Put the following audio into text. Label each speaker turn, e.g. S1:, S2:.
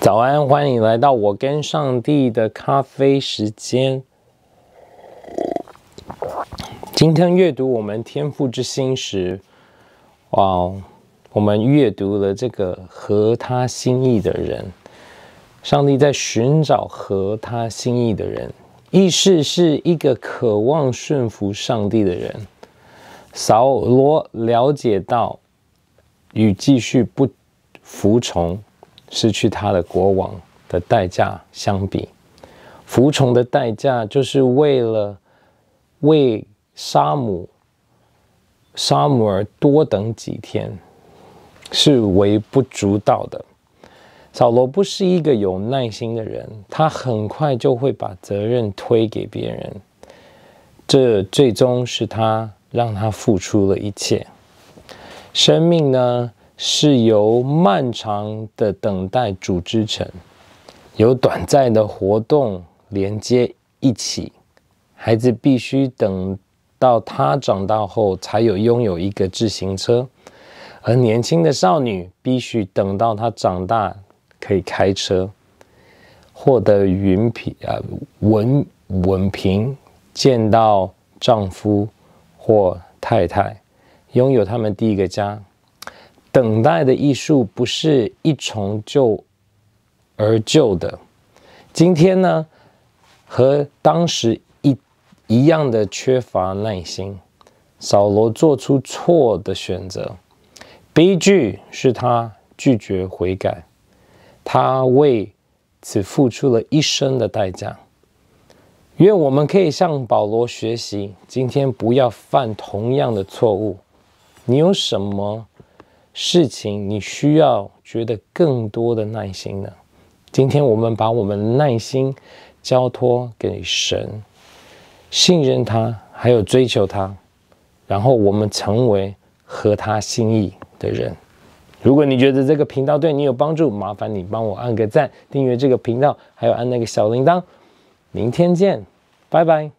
S1: 早安，欢迎来到我跟上帝的咖啡时间。今天阅读我们天赋之心时，哇，我们阅读了这个合他心意的人。上帝在寻找合他心意的人，意识是一个渴望顺服上帝的人。扫罗了解到与继续不服从。失去他的国王的代价相比，服从的代价，就是为了为沙姆沙姆尔多等几天，是微不足道的。扫罗不是一个有耐心的人，他很快就会把责任推给别人，这最终是他让他付出了一切。生命呢？是由漫长的等待组织成，由短暂的活动连接一起。孩子必须等到他长大后才有拥有一个自行车，而年轻的少女必须等到她长大可以开车，获得云皮，啊，文文凭，见到丈夫或太太，拥有他们第一个家。等待的艺术不是一从就而就的。今天呢，和当时一一样的缺乏耐心，扫罗做出错的选择。悲剧是他拒绝悔改，他为此付出了一生的代价。愿我们可以向保罗学习，今天不要犯同样的错误。你有什么？事情你需要觉得更多的耐心呢。今天我们把我们耐心交托给神，信任他，还有追求他，然后我们成为合他心意的人。如果你觉得这个频道对你有帮助，麻烦你帮我按个赞，订阅这个频道，还有按那个小铃铛。明天见，拜拜。